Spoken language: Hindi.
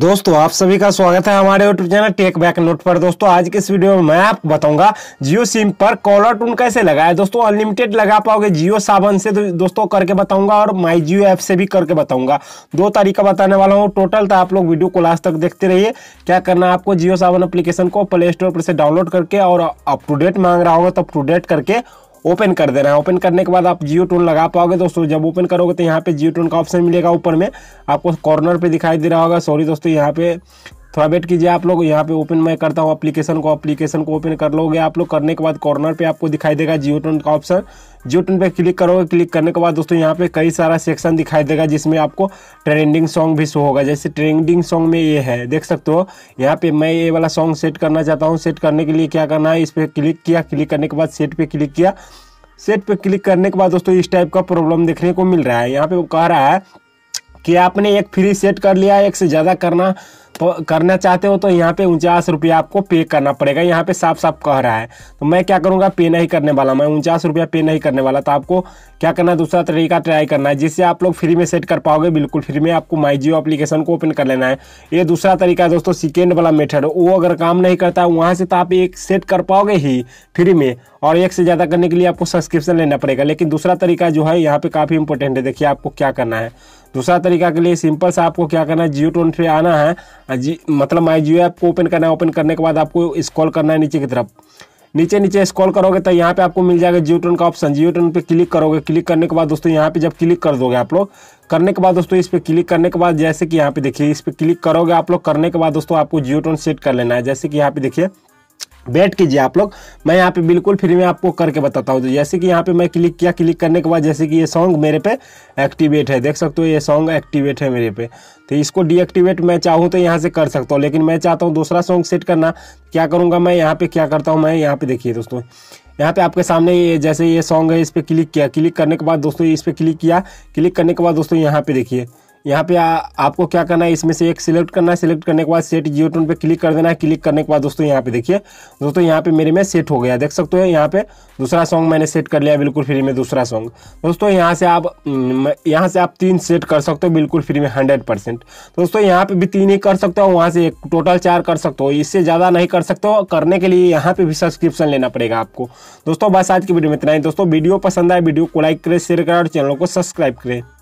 दोस्तों आप सभी का स्वागत है हमारे YouTube channel Tech Back Note पर दोस्तों आज के इस वीडियो में मैं आपको बताऊंगा जियो सिम पर कॉलर टून कैसे लगाए दोस्तों अनलिमिटेड लगा पाओगे जियो सावन से दोस्तों करके बताऊंगा और माई जियो ऐप से भी करके बताऊंगा दो तरीका बताने वाला हूँ टोटल तो आप लोग वीडियो को लास्ट तक देखते रहिए क्या करना है आपको जियो सावन अप्लीकेशन को प्ले स्टोर पर से डाउनलोड करके और अप टू डेट मांग रहा होगा तो अप टू डेट करके ओपन कर देना है ओपन करने के बाद आप जियो टोन लगा पाओगे दोस्तों जब ओपन करोगे तो यहाँ पे जियो टोन का ऑप्शन मिलेगा ऊपर में आपको कॉर्नर पे दिखाई दे रहा होगा सॉरी दोस्तों यहाँ पे थोड़ा वेट कीजिए आप लोग यहाँ पे ओपन मैं करता हूँ एप्लीकेशन को एप्लीकेशन को ओपन कर लोगे आप लोग करने के बाद कॉर्नर पे आपको दिखाई देगा जियो टन का ऑप्शन जियो टन पे क्लिक करोगे क्लिक करने के बाद दोस्तों यहाँ पे कई सारा सेक्शन दिखाई देगा जिसमें आपको ट्रेंडिंग सॉन्ग भी शो होगा जैसे ट्रेंडिंग सॉन्ग में ये है देख सकते हो यहाँ पे मैं ये वाला सॉन्ग सेट करना चाहता हूँ सेट करने के लिए क्या करना है इस पर क्लिक किया क्लिक करने के बाद सेट पे क्लिक किया सेट पे क्लिक करने के बाद दोस्तों इस टाइप का प्रॉब्लम देखने को मिल रहा है यहाँ पे वो कह रहा है कि आपने एक फ्री सेट कर लिया एक से ज़्यादा करना तो करना चाहते हो तो यहाँ पे उनचास रुपया आपको पे करना पड़ेगा यहाँ पे साफ साफ कह रहा है तो मैं क्या करूँगा पे नहीं करने वाला मैं उनचास रुपया पे नहीं करने वाला तो आपको क्या करना है दूसरा तरीका ट्राई करना है जिससे आप लोग फ्री में सेट कर पाओगे बिल्कुल फ्री में आपको माई जियो अप्लीकेशन को ओपन कर लेना है ये दूसरा तरीका है दोस्तों सेकेंड वाला मेथड वो अगर काम नहीं करता है वहाँ से तो आप एक सेट कर पाओगे ही फ्री में और एक से ज़्यादा करने के लिए आपको सब्सक्रिप्शन लेना पड़ेगा लेकिन दूसरा तरीका जो है यहाँ पे काफ़ी इंपॉर्टेंट है देखिए आपको क्या करना है दूसरा तरीका के लिए सिंपल सा आपको क्या करना है जियो टोन पे आना है हाँ जी मतलब माई जियो ऐप को ओपन करना है ओपन करने के बाद आपको स्कॉल करना है नीचे की तरफ नीचे नीचे स्कॉल करोगे तो यहाँ पे आपको मिल जाएगा जियो का ऑप्शन जियो टोन पर क्लिक करोगे क्लिक करने के बाद दोस्तों यहाँ पे जब क्लिक कर दोगे आप लोग करने के बाद दोस्तों इस पर क्लिक करने के बाद जैसे कि यहाँ पे देखिए इस पर क्लिक करोगे आप लोग करने के बाद दोस्तों आपको जियो सेट कर लेना है जैसे कि यहाँ पे देखिए वेट कीजिए आप लोग मैं यहाँ पे बिल्कुल फ्री में आपको करके बताता हूँ तो जैसे कि यहाँ पे मैं क्लिक किया क्लिक करने के बाद जैसे कि ये सॉन्ग मेरे पे एक्टिवेट है देख सकते हो ये सॉन्ग एक्टिवेट है मेरे पे तो इसको डीएक्टिवेट मैं चाहूँ तो यहाँ से कर सकता हूँ लेकिन मैं चाहता हूँ दूसरा सॉन्ग सेट करना क्या करूँगा मैं यहाँ पर क्या करता हूँ मैं यहाँ पर देखिए दोस्तों यहाँ पे आपके सामने ये जैसे ये सॉन्ग है इस पर क्लिक किया क्लिक करने के बाद दोस्तों इस पर क्लिक किया क्लिक करने के बाद दोस्तों यहाँ पे देखिए यहाँ पे आ, आपको क्या करना है इसमें से एक सिलेक्ट करना है सिलेक्ट करने के बाद सेट जियो टोन पर क्लिक कर देना है क्लिक करने के बाद दोस्तों यहाँ पे देखिए दोस्तों यहाँ पे मेरे में सेट हो गया देख सकते हो यहाँ पे दूसरा सॉन्ग मैंने सेट कर लिया बिल्कुल फ्री में दूसरा सॉन्ग दोस्तों यहाँ से आप यहाँ से आप तीन सेट कर सकते हो बिल्कुल फ्री में हंड्रेड परसेंट दोस्तों यहाँ पे भी तीन ही कर सकते हो वहाँ से एक टोटल चार कर सकते हो इससे ज़्यादा नहीं कर सकते हो करने के लिए यहाँ पे भी सब्सक्रिप्शन लेना पड़ेगा आपको दोस्तों बस आज की वीडियो में इतना ही दोस्तों वीडियो पसंद आए वीडियो को लाइक करें शेयर करें और चैनल को सब्सक्राइब करें